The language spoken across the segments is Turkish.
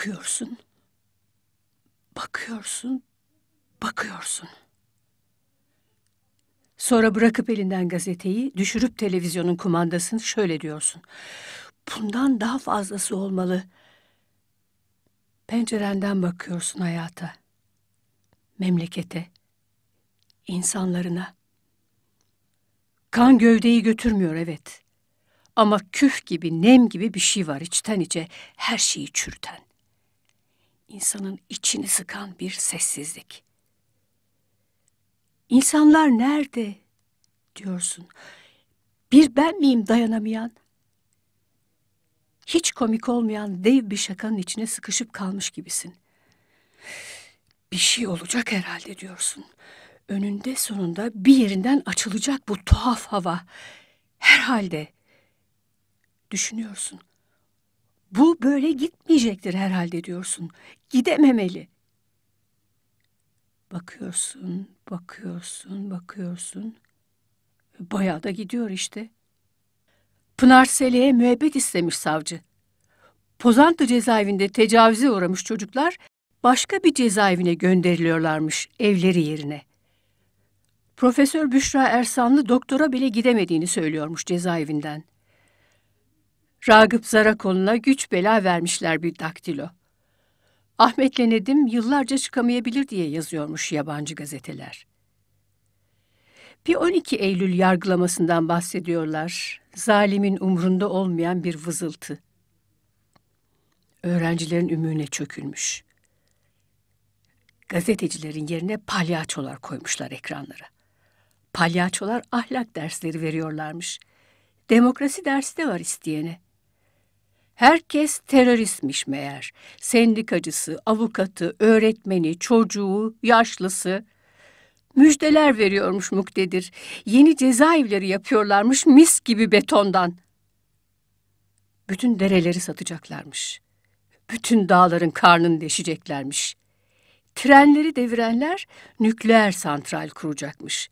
Bakıyorsun. Bakıyorsun. Bakıyorsun. Sonra bırakıp elinden gazeteyi, düşürüp televizyonun kumandasını şöyle diyorsun. Bundan daha fazlası olmalı. Pencerenden bakıyorsun hayata. Memlekete. insanlarına. Kan gövdeyi götürmüyor evet. Ama küf gibi, nem gibi bir şey var içten içe her şeyi çürüten insanın içini sıkan bir sessizlik. İnsanlar nerede diyorsun. Bir ben miyim dayanamayan? Hiç komik olmayan dev bir şakanın içine sıkışıp kalmış gibisin. Bir şey olacak herhalde diyorsun. Önünde sonunda bir yerinden açılacak bu tuhaf hava. Herhalde. Düşünüyorsun. Bu böyle gitmeyecektir herhalde diyorsun. Gidememeli. Bakıyorsun, bakıyorsun, bakıyorsun. Bayağı da gidiyor işte. Pınar Sele'ye müebbet istemiş savcı. Pozantı cezaevinde tecavüze uğramış çocuklar başka bir cezaevine gönderiliyorlarmış evleri yerine. Profesör Büşra Ersanlı doktora bile gidemediğini söylüyormuş cezaevinden. Ragıp Zarakoğlu'na güç bela vermişler bir daktilo. Ahmet'le Nedim yıllarca çıkamayabilir diye yazıyormuş yabancı gazeteler. Bir 12 Eylül yargılamasından bahsediyorlar. Zalimin umrunda olmayan bir vızıltı. Öğrencilerin ümüğüne çökülmüş. Gazetecilerin yerine palyaçolar koymuşlar ekranlara. Palyaçolar ahlak dersleri veriyorlarmış. Demokrasi dersi de var isteyene. Herkes teröristmiş meğer. Sendikacısı, avukatı, öğretmeni, çocuğu, yaşlısı. Müjdeler veriyormuş muktedir. Yeni cezaevleri yapıyorlarmış mis gibi betondan. Bütün dereleri satacaklarmış. Bütün dağların karnını deşeceklermiş. Trenleri devirenler nükleer santral kuracakmış.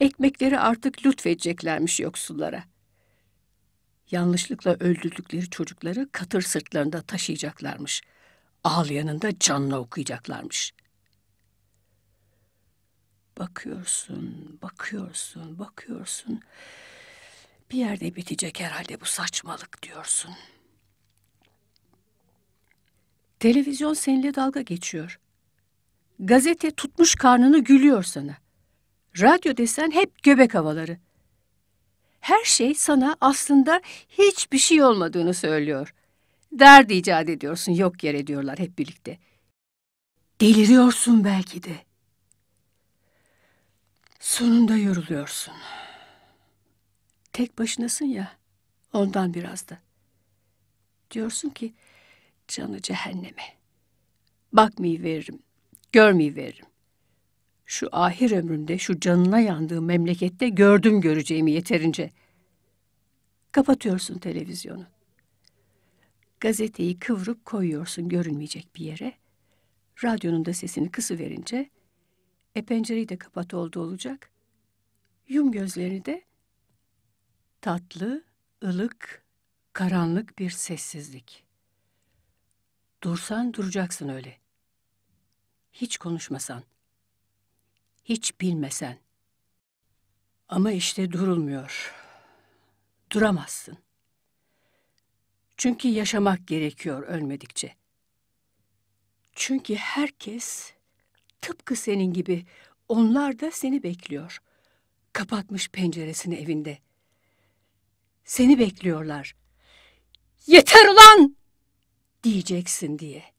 Ekmekleri artık lütfedeceklermiş yoksullara.'' yanlışlıkla öldürdükleri çocukları katır sırtlarında taşıyacaklarmış. Ağlayanın da canına okuyacaklarmış. Bakıyorsun, bakıyorsun, bakıyorsun. Bir yerde bitecek herhalde bu saçmalık diyorsun. Televizyon seninle dalga geçiyor. Gazete tutmuş karnını gülüyor sana. Radyo desen hep göbek havaları her şey sana aslında hiçbir şey olmadığını söylüyor. Dert icat ediyorsun, yok yere diyorlar hep birlikte. Deliriyorsun belki de. Sonunda yoruluyorsun. Tek başınasın ya, ondan biraz da. Diyorsun ki, canı cehenneme. Bakmayı veririm, görmeyi veririm şu ahir ömrümde şu canına yandığı memlekette gördüm göreceğimi yeterince. Kapatıyorsun televizyonu. Gazeteyi kıvırıp koyuyorsun görünmeyecek bir yere. Radyonun da sesini kısı verince e pencereyi de kapat oldu olacak. Yum gözlerini de tatlı, ılık, karanlık bir sessizlik. Dursan duracaksın öyle. Hiç konuşmasan hiç bilmesen. Ama işte durulmuyor. Duramazsın. Çünkü yaşamak gerekiyor ölmedikçe. Çünkü herkes tıpkı senin gibi onlar da seni bekliyor. Kapatmış penceresini evinde. Seni bekliyorlar. Yeter ulan! Diyeceksin diye.''